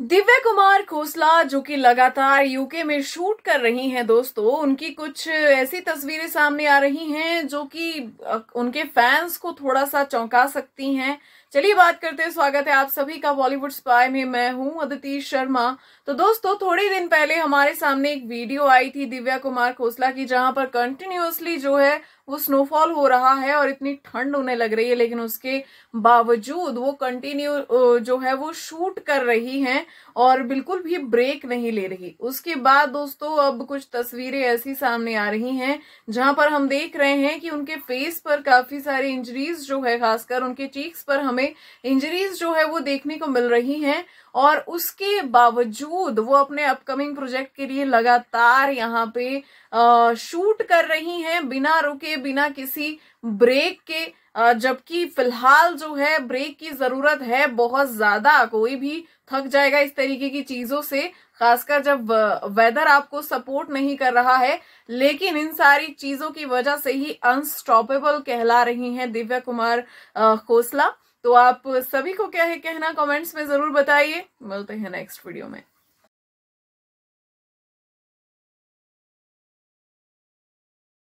दिव्या कुमार खोसला जो कि लगातार यूके में शूट कर रही हैं दोस्तों उनकी कुछ ऐसी तस्वीरें सामने आ रही हैं जो कि उनके फैंस को थोड़ा सा चौंका सकती हैं चलिए बात करते हैं स्वागत है आप सभी का बॉलीवुड स्पाई में मैं हूं अदिति शर्मा तो दोस्तों थोड़े दिन पहले हमारे सामने एक वीडियो आई थी दिव्या कुमार खोसला की जहां पर कंटिन्यूसली जो है वो स्नोफॉल हो रहा है और इतनी ठंड होने लग रही है लेकिन उसके बावजूद वो कंटिन्यू जो है वो शूट कर रही हैं और बिल्कुल भी ब्रेक नहीं ले रही उसके बाद दोस्तों अब कुछ तस्वीरें ऐसी सामने आ रही हैं जहां पर हम देख रहे हैं कि उनके फेस पर काफी सारी इंजरीज जो है खासकर उनके चीक्स पर हमें इंजरीज जो है वो देखने को मिल रही है और उसके बावजूद वो अपने अपकमिंग प्रोजेक्ट के लिए लगातार यहाँ पे आ, शूट कर रही हैं बिना रुके बिना किसी ब्रेक के जबकि फिलहाल जो है ब्रेक की जरूरत है बहुत ज्यादा कोई भी थक जाएगा इस तरीके की चीजों से खासकर जब वेदर आपको सपोर्ट नहीं कर रहा है लेकिन इन सारी चीजों की वजह से ही अनस्टॉपेबल कहला रही हैं दिव्या कुमार खोसला तो आप सभी को क्या है कहना कमेंट्स में ज़रूर बताइए मिलते हैं नेक्स्ट वीडियो में